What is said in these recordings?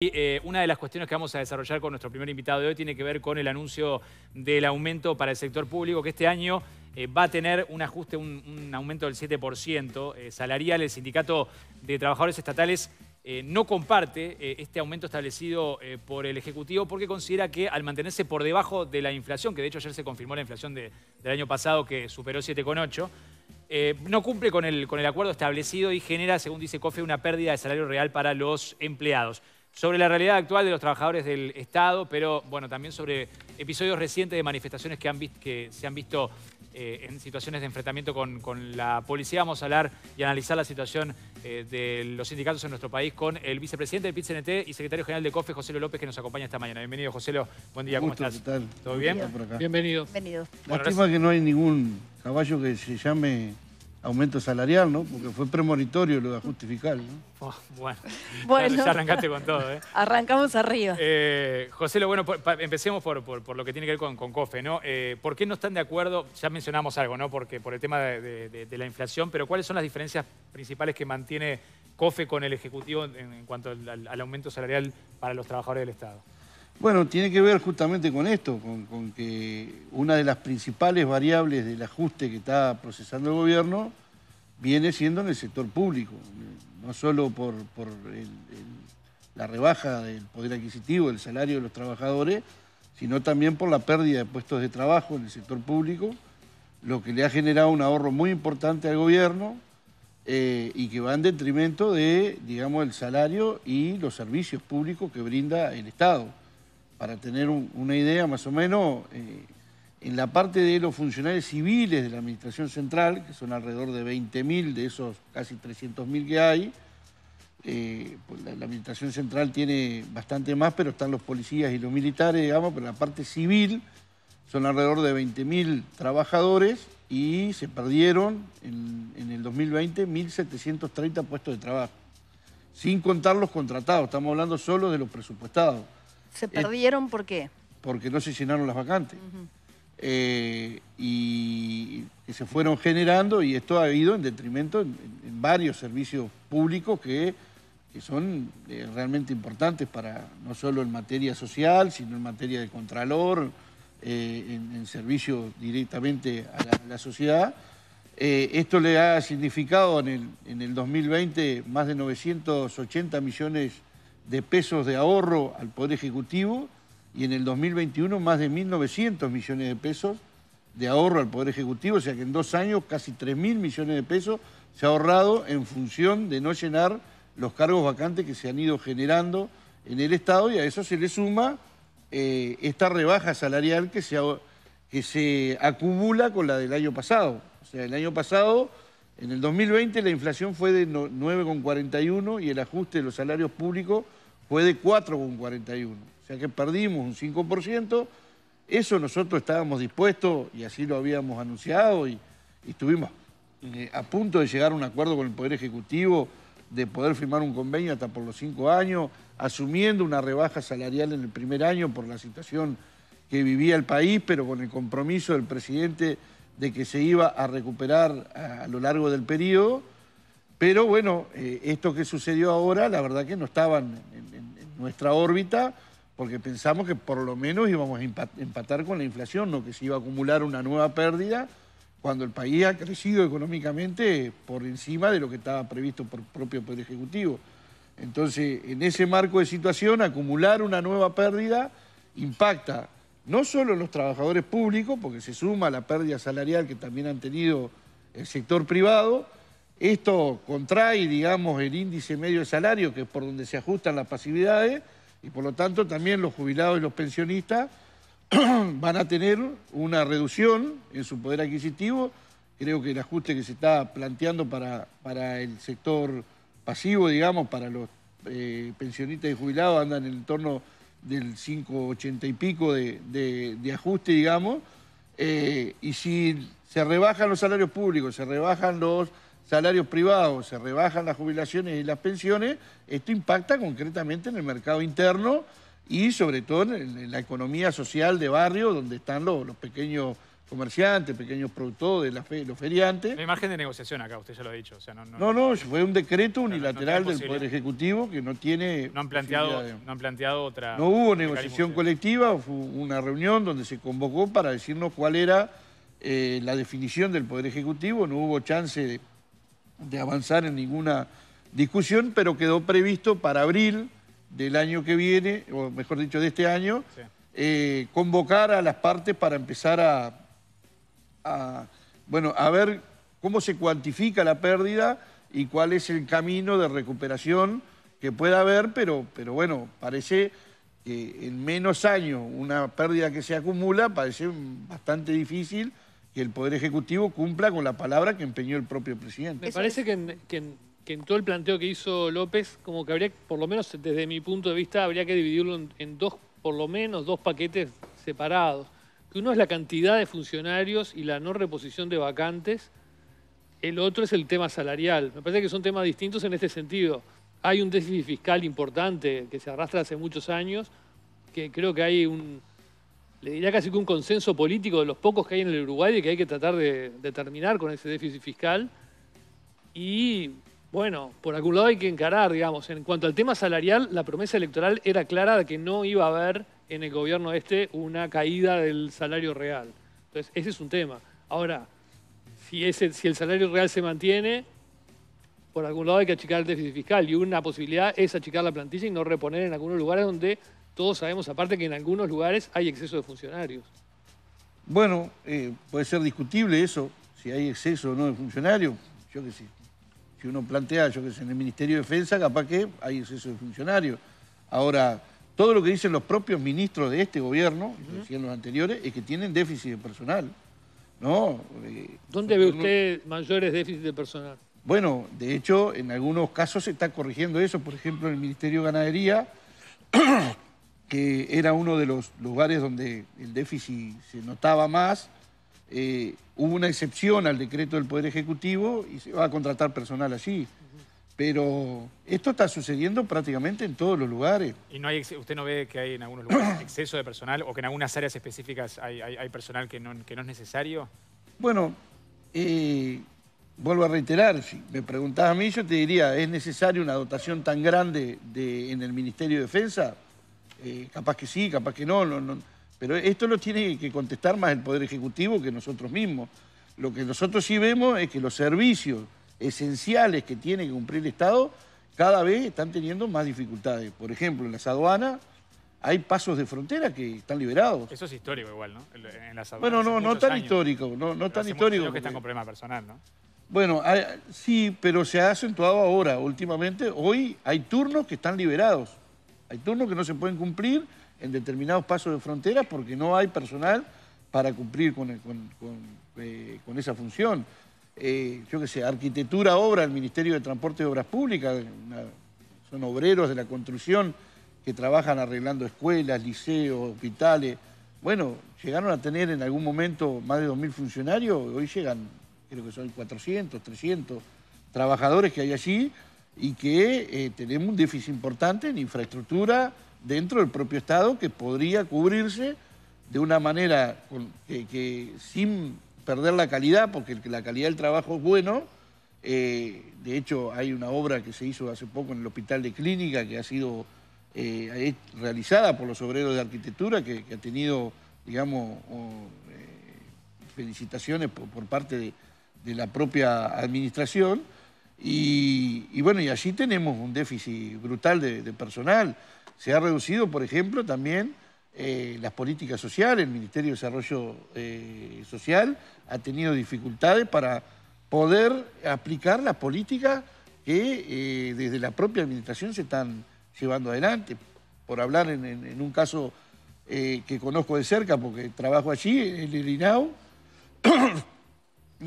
Eh, una de las cuestiones que vamos a desarrollar con nuestro primer invitado de hoy tiene que ver con el anuncio del aumento para el sector público, que este año eh, va a tener un ajuste, un, aumento del 7% eh, salarial. El Sindicato de Trabajadores Estatales no comparte este aumento establecido por el Ejecutivo porque considera que al mantenerse por debajo de la inflación, que de hecho ayer se confirmó la inflación del año pasado que superó 7,8%, no cumple con con el acuerdo establecido y genera, según dice COFE, una pérdida de salario real para los empleados sobre la realidad actual de los trabajadores del Estado, pero bueno, también sobre episodios recientes de manifestaciones que, han que se han visto eh, en situaciones de enfrentamiento con, la policía. Vamos a hablar y analizar la situación eh, de los sindicatos en nuestro país con el vicepresidente del PIT-CNT y secretario general de COFE, José López, que nos acompaña esta mañana. Bienvenido, José Lo. Buen día, ¿cómo estás? tal? ¿Todo bien? Bienvenido. Bienvenido. que no hay ningún caballo que se llame aumento salarial, ¿no? Porque fue premonitorio lo de justificar, ¿no? Oh, bueno, Ya, arrancaste con todo, ¿eh? Arrancamos arriba. Eh, José, lo bueno, empecemos por, lo que tiene que ver con, COFE, ¿no? Eh, ¿Por qué no están de acuerdo? Ya mencionamos algo, ¿no? Porque por el tema de, la inflación, pero ¿cuáles son las diferencias principales que mantiene COFE con el Ejecutivo en, cuanto al aumento salarial para los trabajadores del Estado? Bueno, tiene que ver justamente con esto, con, que una de las principales variables del ajuste que está procesando el gobierno viene siendo en el sector público, no solo por, la rebaja del poder adquisitivo, del salario de los trabajadores, sino también por la pérdida de puestos de trabajo en el sector público, lo que le ha generado un ahorro muy importante al gobierno eh, y que va en detrimento de, digamos, el salario y los servicios públicos que brinda el Estado para tener una idea más o menos, eh, en la parte de los funcionarios civiles de la Administración Central, que son alrededor de 20.000 de esos casi 300.000 que hay, eh, pues la, Administración Central tiene bastante más, pero están los policías y los militares, digamos, pero la parte civil son alrededor de 20.000 trabajadores y se perdieron en, en el 2020 1.730 puestos de trabajo, sin contar los contratados, estamos hablando solo de los presupuestados. ¿Se eh, perdieron por qué? Porque no se llenaron las vacantes. Eh, y, se fueron generando y esto ha ido en detrimento en, varios servicios públicos que, son eh, realmente importantes para no solo en materia social, sino en materia de contralor, en, servicio directamente a la, sociedad. esto le ha significado en en el, 2020 más de 980 millones de pesos de ahorro al Poder Ejecutivo y en el 2021 más de 1.900 millones de pesos de ahorro al Poder Ejecutivo, o sea que en dos años casi 3.000 millones de pesos se ha ahorrado en función de no llenar los cargos vacantes que se han ido generando en el Estado y a eso se le suma eh, esta rebaja salarial que se, que se acumula con la del año pasado. O sea, el año pasado, en el 2020, la inflación fue de 9,41 y el ajuste de los salarios públicos fue de 4,41. O sea que perdimos un 5%. Eso nosotros estábamos dispuestos y así lo habíamos anunciado y, estuvimos eh, a punto de llegar a un acuerdo con el Poder Ejecutivo de poder firmar un convenio hasta por los cinco años, asumiendo una rebaja salarial en el primer año por la situación que vivía el país, pero con el compromiso del presidente de que se iba a recuperar a, lo largo del periodo. Pero bueno, eh, esto que sucedió ahora, la verdad que no estaban nuestra órbita porque pensamos que por lo menos íbamos a empatar con la inflación, no que se iba a acumular una nueva pérdida cuando el país ha crecido económicamente por encima de lo que estaba previsto por propio Poder Ejecutivo. Entonces, en ese marco de situación, acumular una nueva pérdida impacta no solo en los trabajadores públicos, porque se suma la pérdida salarial que también han tenido el sector privado, esto contrae, digamos, el índice medio de salario, que es por donde se ajustan las pasividades, y por lo tanto también los jubilados y los pensionistas van a tener una reducción en su poder adquisitivo. Creo que el ajuste que se está planteando para, para el sector pasivo, digamos, para los eh, pensionistas y jubilados, andan en el torno del 5,80 y pico de, ajuste, digamos. Eh, y si se rebajan los salarios públicos, se rebajan los salarios privados, se rebajan las jubilaciones y las pensiones, esto impacta concretamente en el mercado interno y sobre todo en, la economía social de barrio, donde están los, los pequeños comerciantes, pequeños productores, los feriantes. No hay margen de negociación acá, usted ya lo ha dicho. no, no, fue un decreto unilateral del Poder Ejecutivo que no tiene... No han planteado, han planteado otra... No hubo negociación colectiva, fue una reunión donde se convocó para decirnos cuál era eh, la definición del Poder Ejecutivo, no hubo chance de de avanzar en ninguna discusión, pero quedó previsto para abril del año que viene, o mejor dicho, de este año, eh, convocar a las partes para empezar a, a, bueno, a ver cómo se cuantifica la pérdida y cuál es el camino de recuperación que pueda haber, pero, pero bueno, parece que en menos años una pérdida que se acumula parece bastante difícil que el Poder Ejecutivo cumpla con la palabra que empeñó el propio presidente. Me parece que en, todo el planteo que hizo López, como que habría, por lo menos desde mi punto de vista, habría que dividirlo en, en dos, por lo menos dos paquetes separados. Que uno es la cantidad de funcionarios y la no reposición de vacantes, el otro es el tema salarial. Me parece que son temas distintos en este sentido. Hay un déficit fiscal importante que se arrastra hace muchos años, que creo que hay un, le diría casi que un consenso político de los pocos que hay en el Uruguay y que hay que tratar de, terminar con ese déficit fiscal. Y bueno, por algún lado hay que encarar, digamos. En cuanto al tema salarial, la promesa electoral era clara de que no iba a haber en el gobierno este una caída del salario real. Entonces, ese es un tema. Ahora, si, ese, si el salario real se mantiene, por algún lado hay que achicar el déficit fiscal y una posibilidad es achicar la plantilla y no reponer en algunos lugares donde todos sabemos, aparte que en algunos lugares hay exceso de funcionarios. Bueno, eh, puede ser discutible eso, si hay exceso o no de funcionarios. Yo que sé, si uno plantea, yo que sé, en el Ministerio de Defensa, capaz que hay exceso de funcionarios. Ahora, todo lo que dicen los propios ministros de este gobierno, decían los anteriores, es que tienen déficit de personal. ¿no? Eh, ¿Dónde ve usted mayores déficits de personal? Bueno, de hecho, en algunos casos se está corrigiendo eso. Por ejemplo, en el Ministerio de Ganadería que era uno de los lugares donde el déficit se notaba más, eh, hubo una excepción al decreto del Poder Ejecutivo y se va a contratar personal allí. Pero esto está sucediendo prácticamente en todos los lugares. ¿Y no hay, usted no ve que hay en algunos lugares exceso de personal o que en algunas áreas específicas hay, personal que no, es necesario? Bueno, eh, vuelvo a reiterar, si me preguntás a mí, yo te diría, ¿es necesaria una dotación tan grande de, en el Ministerio de Defensa? Eh, capaz que sí, capaz que no, Pero esto lo tiene que contestar más el Poder Ejecutivo que nosotros mismos. Lo que nosotros sí vemos es que los servicios esenciales que tiene que cumplir el Estado cada vez están teniendo más dificultades. Por ejemplo, en las aduanas hay pasos de frontera que están liberados. Eso es histórico igual, ¿no? En las aduanas. Bueno, no, no tan histórico, no, tan histórico. que están con problema personal, ¿no? Bueno, sí, pero se ha acentuado ahora, últimamente. Hoy hay turnos que están liberados. Hay turnos que no se pueden cumplir en determinados pasos de frontera porque no hay personal para cumplir con, eh, esa función. Eh, yo qué sé, arquitectura, obra, el Ministerio de Transporte y Obras Públicas, son obreros de la construcción que trabajan arreglando escuelas, liceos, hospitales. Bueno, llegaron a tener en algún momento más de 2.000 funcionarios, hoy llegan, creo que son 400, 300 trabajadores que hay allí y que eh, tenemos un déficit importante en infraestructura dentro del propio Estado que podría cubrirse de una manera que, sin perder la calidad, porque la calidad del trabajo es bueno. Eh, de hecho, hay una obra que se hizo hace poco en el Hospital de Clínica que ha sido eh, realizada por los obreros de arquitectura, que, ha tenido, digamos, felicitaciones por, parte de la propia administración y, bueno, y allí tenemos un déficit brutal de, personal. Se ha reducido, por ejemplo, también eh, las políticas sociales. El Ministerio de Desarrollo eh, Social ha tenido dificultades para poder aplicar las políticas que eh, desde la propia administración se están llevando adelante. Por hablar en, un caso que conozco de cerca, porque trabajo allí, en el INAU,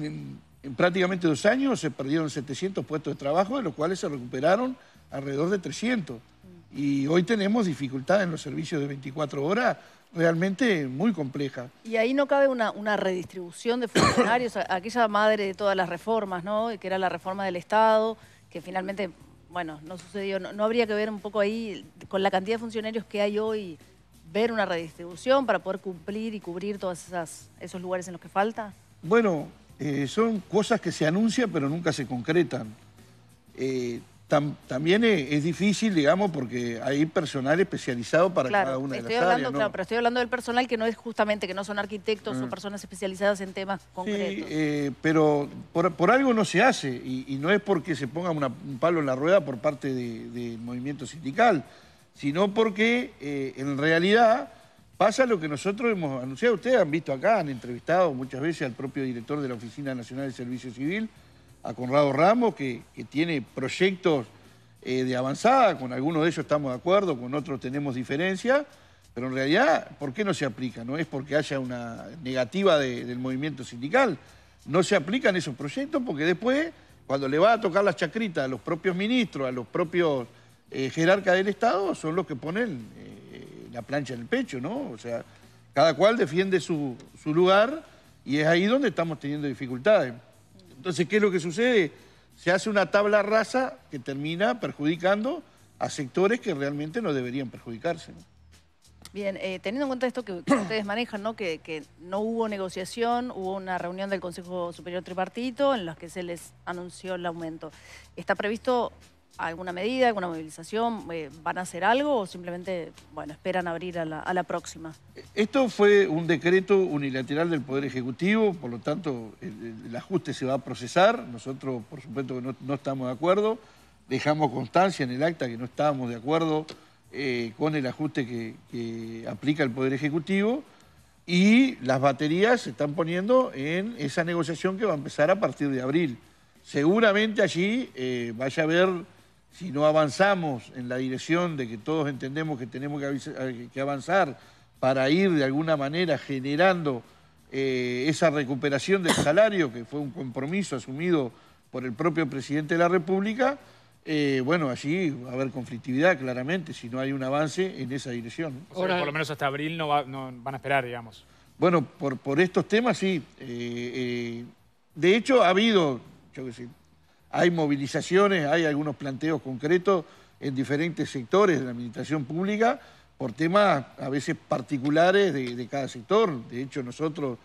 En prácticamente dos años se perdieron 700 puestos de trabajo, de los cuales se recuperaron alrededor de 300. Y hoy tenemos dificultades en los servicios de 24 horas realmente muy compleja. Y ahí no cabe una, redistribución de funcionarios, aquella madre de todas las reformas, ¿no? Que era la reforma del Estado, que finalmente, bueno, no sucedió. no, habría que ver un poco ahí con la cantidad de funcionarios que hay hoy, ver una redistribución para poder cumplir y cubrir todos esos lugares en los que falta. Bueno, eh, son cosas que se anuncian pero nunca se concretan. Eh, también es, difícil, digamos, porque hay personal especializado para cada una de las áreas. pero estoy hablando del personal que no es justamente, que no son arquitectos o mm. personas especializadas en temas concretos. Sí, eh, pero por, algo no se hace y, no es porque se ponga una, un palo en la rueda por parte del movimiento sindical, sino porque en realidad Pasa lo que nosotros hemos anunciado, ustedes han visto acá, han entrevistado muchas veces al propio director de la Oficina Nacional de Servicio Civil, a Conrado Ramos, que, tiene proyectos eh, de avanzada, con algunos de ellos estamos de acuerdo, con otros tenemos diferencia, pero en realidad, ¿por qué no se aplica? No es porque haya una negativa del movimiento sindical, no se aplican esos proyectos porque después, cuando le va a tocar la chacrita a los propios ministros, a los propios eh, jerarcas del Estado, son los que ponen... Eh, la plancha del pecho, ¿no? O sea, cada cual defiende su, lugar y es ahí donde estamos teniendo dificultades. Entonces, ¿qué es lo que sucede? Se hace una tabla rasa que termina perjudicando a sectores que realmente no deberían perjudicarse. Bien, eh, teniendo en cuenta esto que, ustedes manejan, ¿no? Que, que, no hubo negociación, hubo una reunión del Consejo Superior Tripartito en la que se les anunció el aumento. ¿Está previsto alguna medida, alguna movilización? Eh, ¿Van a hacer algo o simplemente, bueno, esperan abrir a la, próxima? Esto fue un decreto unilateral del Poder Ejecutivo, por lo tanto, el, ajuste se va a procesar. Nosotros, por supuesto, que no, estamos de acuerdo. Dejamos constancia en el acta que no estábamos de acuerdo eh, con el ajuste que, aplica el Poder Ejecutivo. Y las baterías se están poniendo en esa negociación que va a empezar a partir de abril. Seguramente allí eh, vaya a haber si no avanzamos en la dirección de que todos entendemos que tenemos que eh, avanzar para ir de alguna manera generando eh, esa recuperación del salario, que fue un compromiso asumido por el propio presidente de la República, eh, bueno, allí va a haber conflictividad, claramente, si no hay un avance en esa dirección. por lo menos hasta abril no, van a esperar, digamos. Bueno, por, por estos temas sí. de hecho, ha habido, yo qué sé, hay movilizaciones, hay algunos planteos concretos en diferentes sectores de la administración pública por temas a veces particulares de, cada sector. De hecho, nosotros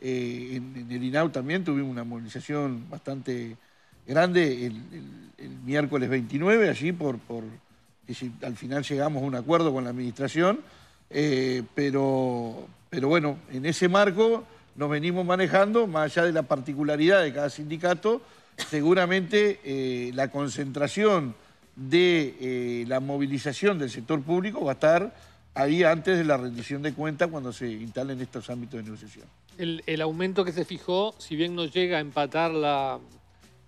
eh, en, el INAU también tuvimos una movilización bastante grande el, miércoles 29, allí por, al final llegamos a un acuerdo con la administración, eh, pero, pero bueno, en ese marco nos venimos manejando, más allá de la particularidad de cada sindicato, seguramente eh, la concentración de eh, la movilización del sector público va a estar ahí antes de la rendición de cuentas cuando se instalen estos ámbitos de negociación. El, aumento que se fijó, si bien no llega a empatar la,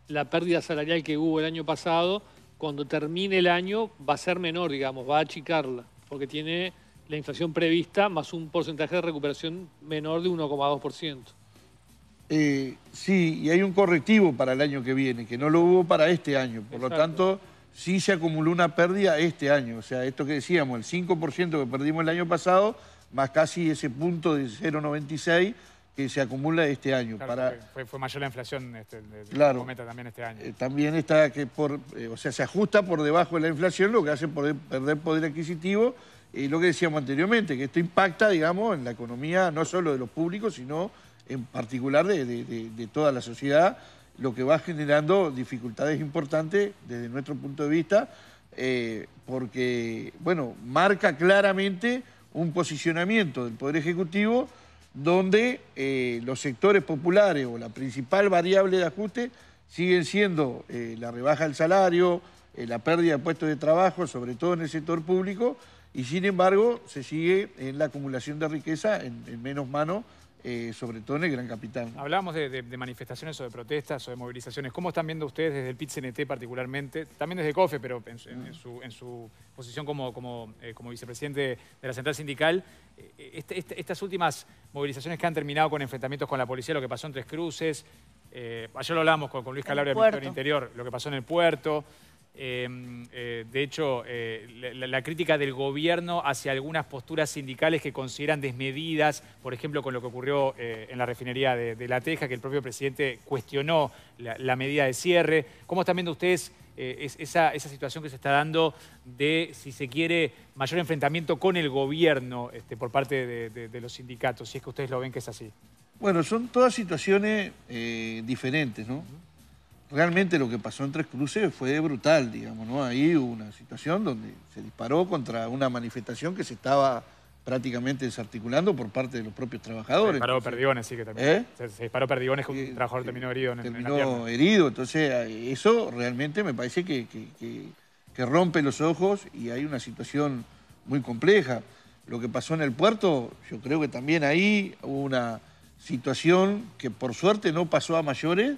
la pérdida salarial que hubo el año pasado, cuando termine el año va a ser menor, digamos, va a achicarla, porque tiene la inflación prevista más un porcentaje de recuperación menor de 1,2%. Eh, sí, y hay un correctivo para el año que viene, que no lo hubo para este año. Por lo tanto, sí se acumuló una pérdida este año. O sea, esto que decíamos, el 5% que perdimos el año pasado, más casi ese punto de 0,96 que se acumula este año. para... Fue, mayor la inflación este, de, cometa también este año. Eh, también está que por, eh, o sea, se ajusta por debajo de la inflación, lo que hace poder, perder poder adquisitivo y lo que decíamos anteriormente, que esto impacta, digamos, en la economía no solo de los públicos, sino en particular de, toda la sociedad, lo que va generando dificultades importantes desde nuestro punto de vista, eh, porque, bueno, marca claramente un posicionamiento del Poder Ejecutivo donde eh, los sectores populares o la principal variable de ajuste siguen siendo eh, la rebaja del salario, la pérdida de puestos de trabajo, sobre todo en el sector público, y sin embargo se sigue en la acumulación de riqueza en, menos mano eh, sobre todo en el Gran Capitán. Hablábamos de, manifestaciones o de protestas o de movilizaciones. ¿Cómo están viendo ustedes desde el pit -CNT particularmente? También desde COFE, pero en, su, mm. posición eh, como, vicepresidente de la central sindical, eh, este, este, estas últimas movilizaciones que han terminado con enfrentamientos con la policía, lo que pasó en Tres Cruces, ayer lo hablamos con, Luis Calabria, Ministro del Interior, lo que pasó en el puerto... Em, eh, de hecho, eh, la, crítica del gobierno hacia algunas posturas sindicales que consideran desmedidas, por ejemplo, con lo que ocurrió eh, en la refinería de, La Teja, que el propio presidente cuestionó la, medida de cierre. ¿Cómo están viendo ustedes esa, situación que se está dando de, si se quiere, mayor enfrentamiento con el gobierno este, por parte de, los sindicatos, si es que ustedes lo ven que es así? Bueno, son todas situaciones diferentes, ¿no? realmente lo que pasó en Tres Cruces fue brutal, digamos, ¿no? Ahí hubo una situación donde se disparó contra una manifestación que se estaba prácticamente desarticulando por parte de los propios trabajadores. Se disparó perdigones, sí, que también. ¿Eh? Se, disparó perdigones, que un trabajador terminó herido en Terminó herido, entonces eso realmente me parece que, que, rompe los ojos y hay una situación muy compleja. Lo que pasó en el puerto, yo creo que también ahí hubo una situación que por suerte no pasó a mayores,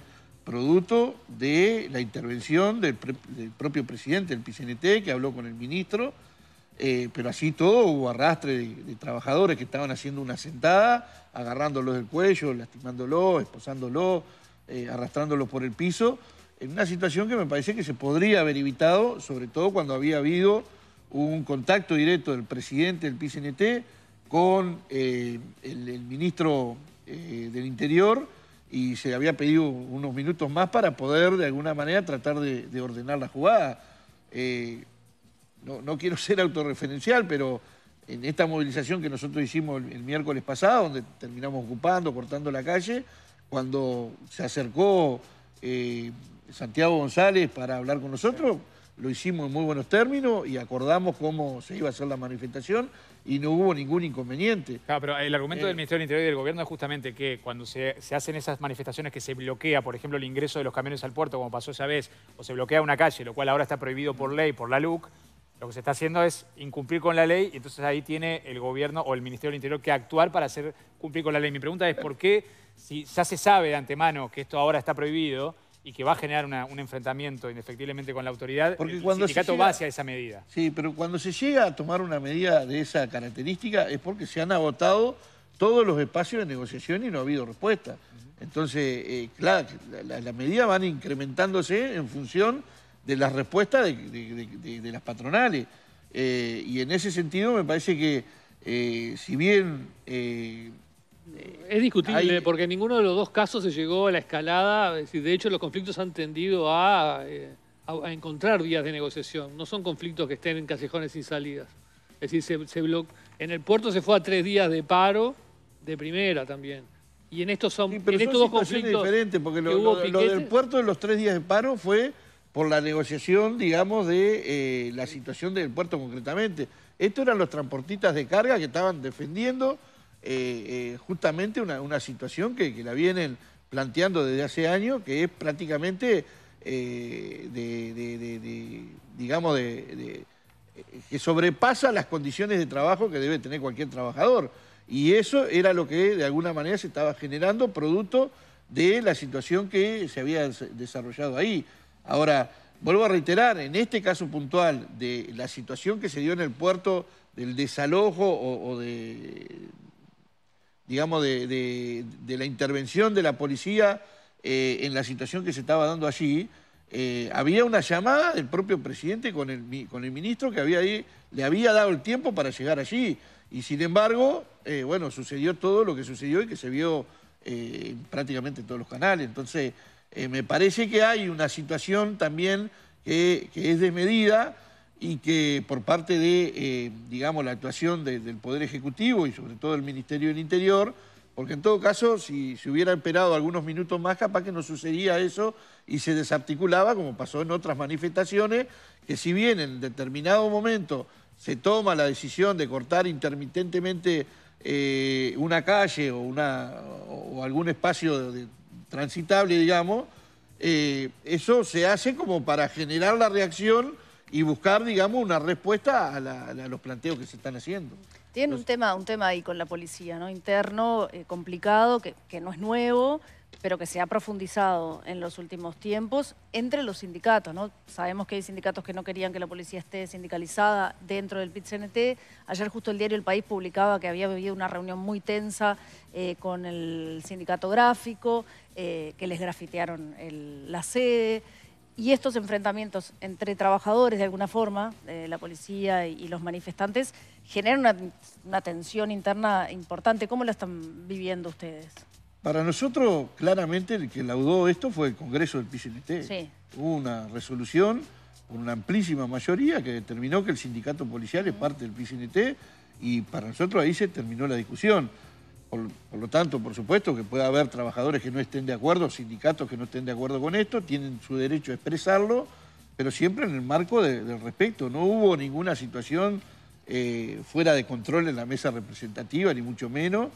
producto de la intervención del, propio presidente del PCNT, que habló con el ministro, eh, pero así todo hubo arrastre de, trabajadores que estaban haciendo una sentada, agarrándolos del cuello, lastimándolo, esposándolo, eh, arrastrándolos por el piso, en una situación que me parece que se podría haber evitado, sobre todo cuando había habido un contacto directo del presidente del PCNT con eh, el, ministro eh, del Interior, y se había pedido unos minutos más para poder de alguna manera tratar de, ordenar la jugada. Eh, no, quiero ser autorreferencial, pero en esta movilización que nosotros hicimos el, miércoles pasado, donde terminamos ocupando, cortando la calle, cuando se acercó eh, Santiago González para hablar con nosotros lo hicimos en muy buenos términos y acordamos cómo se iba a hacer la manifestación y no hubo ningún inconveniente. Claro, ah, pero el argumento del eh, Ministerio del Interior y del Gobierno es justamente que cuando se, se, hacen esas manifestaciones que se bloquea, por ejemplo, el ingreso de los camiones al puerto, como pasó esa vez, o se bloquea una calle, lo cual ahora está prohibido por ley, por la LUC, lo que se está haciendo es incumplir con la ley y entonces ahí tiene el Gobierno o el Ministerio del Interior que actuar para hacer cumplir con la ley. Mi pregunta es, ¿por qué, si ya se sabe de antemano que esto ahora está prohibido, y que va a generar un enfrentamiento indefectiblemente con la autoridad, Porque cuando el sindicato va hacia esa medida. Sí, pero cuando se llega a tomar una medida de esa característica es porque se han agotado todos los espacios de negociación y no ha habido respuesta. Entonces, eh, claro, las medidas van incrementándose en función de las respuestas de, las patronales. Eh, y en ese sentido me parece que, eh, si bien eh, es discutible, porque en ninguno de los dos casos se llegó a la escalada. de hecho, los conflictos han tendido eh, a, encontrar vías de negociación. No son conflictos que estén en callejones sin salidas. Es decir, se, se en el puerto se fue a tres días de paro, de primera también. Y en estos, son, estos dos conflictos. diferentes, porque lo, del puerto de los tres días de paro fue por la negociación, digamos, de eh, la situación del puerto concretamente. Estos eran los transportistas de carga que estaban defendiendo eh, eh, justamente una, situación que, la vienen planteando desde hace años, que es prácticamente eh, digamos, de, que sobrepasa las condiciones de trabajo que debe tener cualquier trabajador. Y eso era lo que de alguna manera se estaba generando, producto de la situación que se había desarrollado ahí. Ahora, vuelvo a reiterar, en este caso puntual de la situación que se dio en el puerto del desalojo o de digamos, de, la intervención de la policía eh, en la situación que se estaba dando allí, eh, había una llamada del propio presidente con el, con el ministro que había, le había dado el tiempo para llegar allí. Y sin embargo, eh, bueno, sucedió todo lo que sucedió y que se vio en prácticamente todos los canales. Entonces, me parece que hay una situación también que, que es desmedida y que por parte de, eh, digamos, la actuación del Poder Ejecutivo y sobre todo del Ministerio del Interior, porque en todo caso, si se hubiera esperado algunos minutos más, capaz que no sucedía eso y se desarticulaba, como pasó en otras manifestaciones, que si bien en determinado momento se toma la decisión de cortar intermitentemente eh, una calle o, una, o algún espacio transitable, digamos, eh, eso se hace como para generar la reacción y buscar, digamos, una respuesta a, los planteos que se están haciendo. Tiene un tema, un tema ahí con la policía, ¿no? Interno, eh, complicado, que, no es nuevo, pero que se ha profundizado en los últimos tiempos entre los sindicatos. ¿no? Sabemos que hay sindicatos que no querían que la policía esté sindicalizada dentro del PIT-CNT. Ayer justo el diario El País publicaba que había vivido una reunión muy tensa eh, con el sindicato gráfico, eh, que les grafitearon la sede y estos enfrentamientos entre trabajadores, de alguna forma, eh, la policía y, los manifestantes, generan una, tensión interna importante. ¿Cómo la están viviendo ustedes? Para nosotros, claramente, el que laudó esto fue el Congreso del PCNT. Sí. Hubo una resolución con una amplísima mayoría que determinó que el sindicato policial es parte del PCNT y para nosotros ahí se terminó la discusión. Por, lo tanto, por supuesto que puede haber trabajadores que no estén de acuerdo, sindicatos que no estén de acuerdo con esto, tienen su derecho a expresarlo, pero siempre en el marco del respeto. No hubo ninguna situación eh, fuera de control en la mesa representativa, ni mucho menos.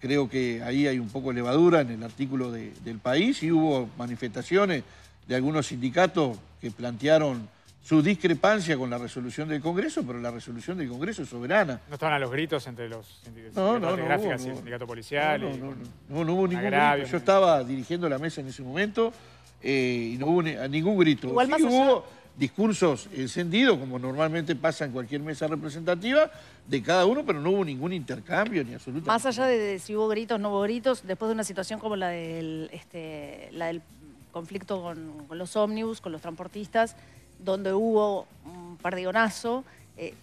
Creo que ahí hay un poco de levadura en el artículo del país y hubo manifestaciones de algunos sindicatos que plantearon su discrepancia con la resolución del Congreso, pero la resolución del Congreso es soberana. No estaban a los gritos entre los sindicatos? no, no, No, hubo ningún Yo estaba dirigiendo la mesa en ese momento eh, y no hubo ningún grito. sí, hubo discursos encendidos, como normalmente pasa en cualquier mesa representativa, de cada uno, pero no hubo ningún intercambio ni absolutamente. Más allá de, si hubo gritos, no hubo gritos, después de una situación como la del, este, la del conflicto con los ómnibus, con los transportistas donde hubo un perdigonazo. Eh,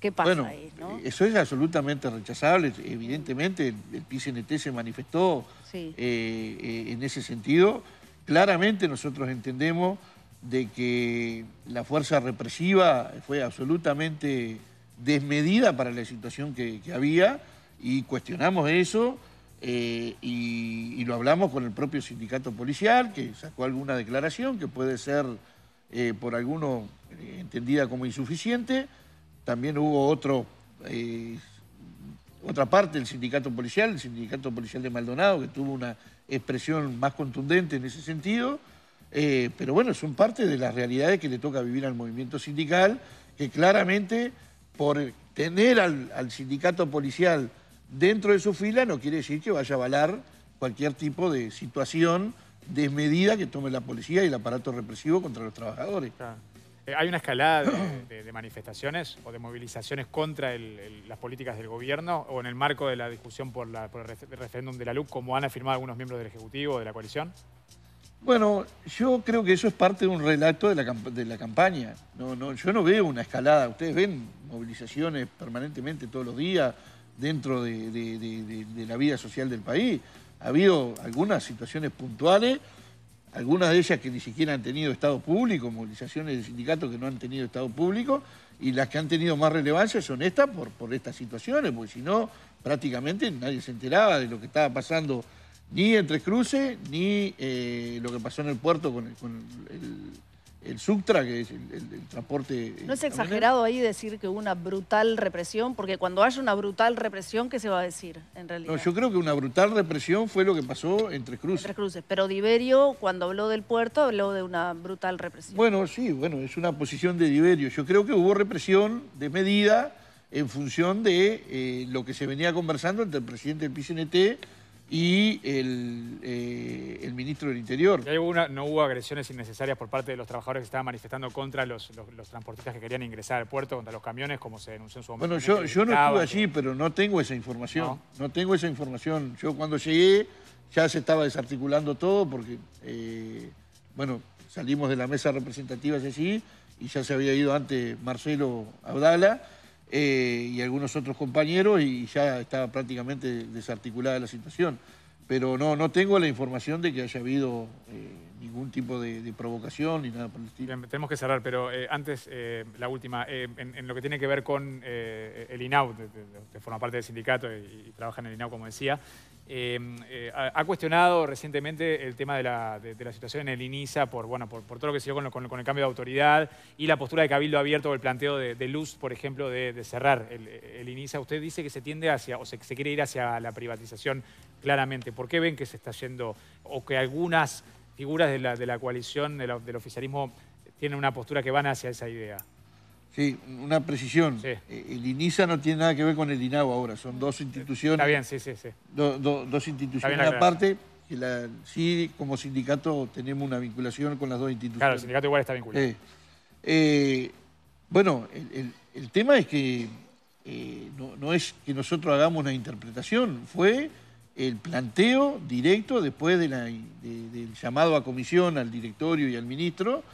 ¿Qué pasa ahí? Eso es absolutamente rechazable. Evidentemente, el, PICNT se manifestó eh, eh, en ese sentido. Claramente nosotros entendemos de que la fuerza represiva fue absolutamente desmedida para la situación que, había y cuestionamos eso y, lo hablamos con el propio sindicato policial que sacó alguna declaración que puede ser eh, por algunos eh, entendida como insuficiente. También hubo otro, eh, otra parte del sindicato policial, el sindicato policial de Maldonado, que tuvo una expresión más contundente en ese sentido. pero bueno, son parte de las realidades que le toca vivir al movimiento sindical, que claramente por tener al, al sindicato policial dentro de su fila no quiere decir que vaya a avalar cualquier tipo de situación desmedida que tome la policía y el aparato represivo contra los trabajadores. Eh, ¿Hay una escalada de, manifestaciones o de movilizaciones contra las políticas del gobierno o en el marco de la discusión por, el referéndum de la LUC, como han afirmado algunos miembros del Ejecutivo o de la coalición? Bueno, yo creo que eso es parte de un relato de la, de la campaña. No, no, yo no veo una escalada. Ustedes ven movilizaciones permanentemente todos los días dentro de la vida social del país. Ha habido algunas situaciones puntuales, algunas de ellas que ni siquiera han tenido Estado público, movilizaciones de sindicatos que no han tenido Estado público, y las que han tenido más relevancia son estas por, por estas situaciones, porque si no, prácticamente nadie se enteraba de lo que estaba pasando ni entre Tres Cruces, ni eh, lo que pasó en el puerto con el el subtra, que es el, transporte... Eh, ¿No es exagerado ahí decir que hubo una brutal represión? Porque cuando haya una brutal represión, ¿qué se va a decir en realidad? No, yo creo que una brutal represión fue lo que pasó en Tres Cruces. pero Diverio cuando habló del puerto habló de una brutal represión. Bueno, sí, bueno, es una posición de Diverio. Yo creo que hubo represión desmedida en función de eh, lo que se venía conversando entre el presidente del PCNT y eh, el, ministro del Interior. ¿No hubo agresiones innecesarias por parte de los trabajadores que estaban manifestando contra los, los, transportistas que querían ingresar al puerto, contra los camiones, como se denunció en su momento? Bueno, yo, yo no estuve allí, pero no tengo esa información. No. tengo esa información. Yo cuando llegué ya se estaba desarticulando todo porque, eh, bueno, salimos de la mesa representativa allí y ya se había ido antes Marcelo Abdala eh, y algunos otros compañeros y ya estaba prácticamente desarticulada la situación. Pero no, tengo la información de que haya habido eh, ningún tipo de, provocación ni nada por el estilo. Tenemos que cerrar, pero eh, antes, la última, en, lo que tiene que ver con el INAU, que forma parte del sindicato y, y trabaja en el INAU, como decía, Em, eh, ha, cuestionado recientemente el tema de la, situación en el INISA por, bueno, por, todo lo que se dio con, el cambio de autoridad y la postura de Cabildo Abierto o el planteo de, Luz, por ejemplo, de, cerrar el, INISA. Usted dice que se tiende hacia, o se, quiere ir hacia la privatización claramente. ¿Por qué ven que se está yendo o que algunas figuras de la, coalición, del oficialismo, tienen una postura que van hacia esa idea? Sí, una precisión. Eh, el INISA no tiene nada que ver con el INAU ahora, son dos instituciones. Está bien, sí, sí, sí. dos instituciones aparte. la, sí, como sindicato tenemos una vinculación con las dos instituciones. Claro, el sindicato igual está vinculado. Eh, bueno, el, tema es que eh, no, es que nosotros hagamos una interpretación, fue el planteo directo después de del llamado a comisión al directorio y al ministro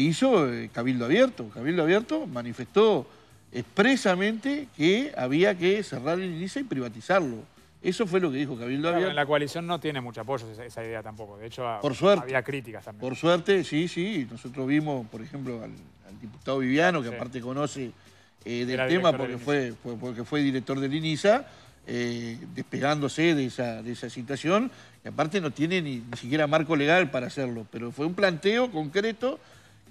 hizo eh, Cabildo Abierto. Cabildo Abierto manifestó expresamente que había que cerrar el INISA y privatizarlo. Eso fue lo que dijo Cabildo Abierto. En la coalición no tiene mucho apoyo esa idea tampoco. De hecho, había críticas también. Por suerte, sí, sí. Nosotros vimos, por ejemplo, al, diputado Viviano, que aparte conoce eh, del tema porque fue, porque fue director del INISA, eh, despegándose de esa, de esa situación, que aparte no tiene ni siquiera marco legal para hacerlo, pero fue un planteo concreto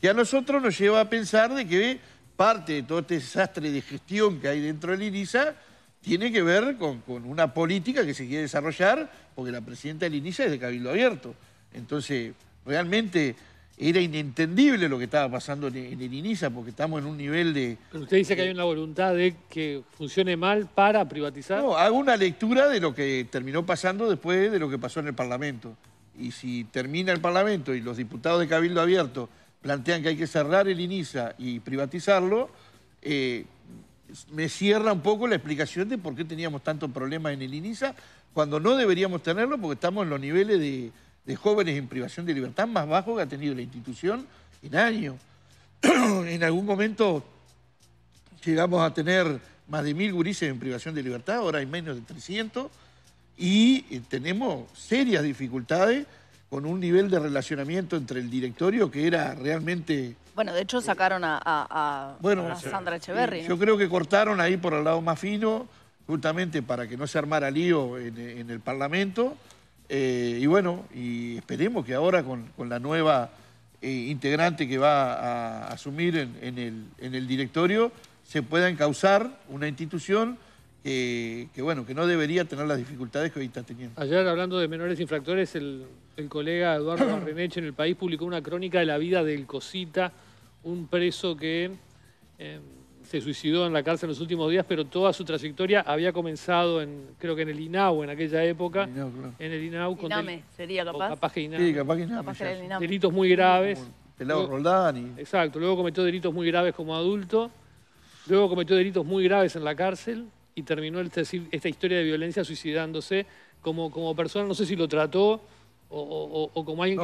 que a nosotros nos lleva a pensar de que parte de todo este desastre de gestión que hay dentro del INISA tiene que ver con, con una política que se quiere desarrollar, porque la presidenta del INISA es de Cabildo Abierto. Entonces, realmente era inentendible lo que estaba pasando en, el INISA, porque estamos en un nivel de... usted dice que hay una voluntad de que funcione mal para privatizar. No, hago una lectura de lo que terminó pasando después de lo que pasó en el Parlamento. Y si termina el Parlamento y los diputados de Cabildo Abierto plantean que hay que cerrar el INISA y privatizarlo, eh, me cierra un poco la explicación de por qué teníamos tantos problemas en el INISA cuando no deberíamos tenerlo porque estamos en los niveles de, de jóvenes en privación de libertad más bajos que ha tenido la institución en años. en algún momento llegamos a tener más de mil gurises en privación de libertad, ahora hay menos de 300 y eh, tenemos serias dificultades con un nivel de relacionamiento entre el directorio que era realmente... Bueno, de hecho sacaron a, bueno, Sandra Echeverry. Yo creo que cortaron ahí por el lado más fino, justamente para que no se armara lío en, el Parlamento. Eh, y bueno, y esperemos que ahora con, la nueva eh, integrante que va a asumir el, en el directorio se pueda encauzar una institución eh, que, bueno, que no debería tener las dificultades que hoy está teniendo. Ayer, hablando de menores infractores, el, colega Eduardo Marreneche en El País publicó una crónica de la vida del Cosita, un preso que eh, se suicidó en la cárcel en los últimos días, pero toda su trayectoria había comenzado, en creo que en el INAU en aquella época. En el INAU. Con capaz. que Sí, capaz Delitos muy graves. Pelado Roldán. Exacto, luego cometió delitos muy graves como adulto, luego cometió delitos muy graves en la cárcel y terminó este esta, historia de violencia suicidándose como, como persona. No sé si lo trató o, como alguien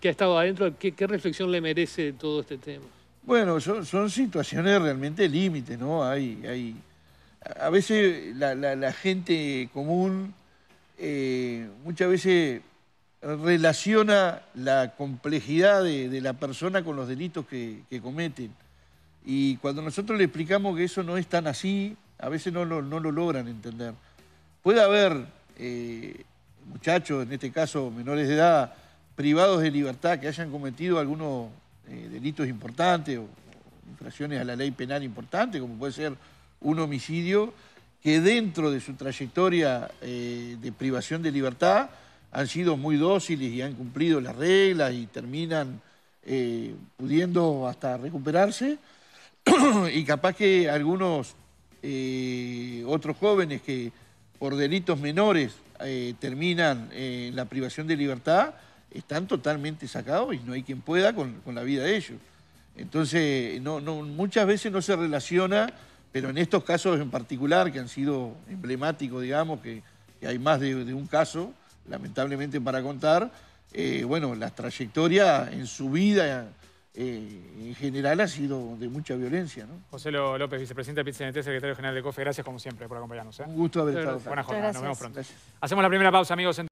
que, ha estado adentro. ¿qué, reflexión le merece todo este tema? Bueno, son, situaciones realmente límite, ¿no? Hay, hay, a veces la, gente común eh, muchas veces relaciona la complejidad de, la persona con los delitos que cometen. Y cuando nosotros le explicamos que eso no es tan así, a veces no lo, no lo logran entender. Puede haber eh, muchachos, en este caso menores de edad, privados de libertad que hayan cometido algunos eh, delitos importantes o, infracciones a la ley penal importantes, como puede ser un homicidio, que dentro de su trayectoria eh, de privación de libertad han sido muy dóciles y han cumplido las reglas y terminan pudiendo hasta recuperarse. y capaz que algunos eh, otros jóvenes que por delitos menores eh, terminan en eh, la privación de libertad, están totalmente sacados y no hay quien pueda con, la vida de ellos. Entonces, no, no, muchas veces no se relaciona, pero en estos casos en particular, que han sido emblemáticos, digamos, que, hay más de, un caso, lamentablemente para contar, bueno, la trayectoria en su vida eh, en general ha sido de mucha violencia. ¿no? José López, vicepresidente de PCNT, secretario general de COFE, gracias como siempre por acompañarnos. ¿eh? Un gusto haber estado Buenas jornadas, nos vemos pronto. Hacemos la primera pausa, amigos.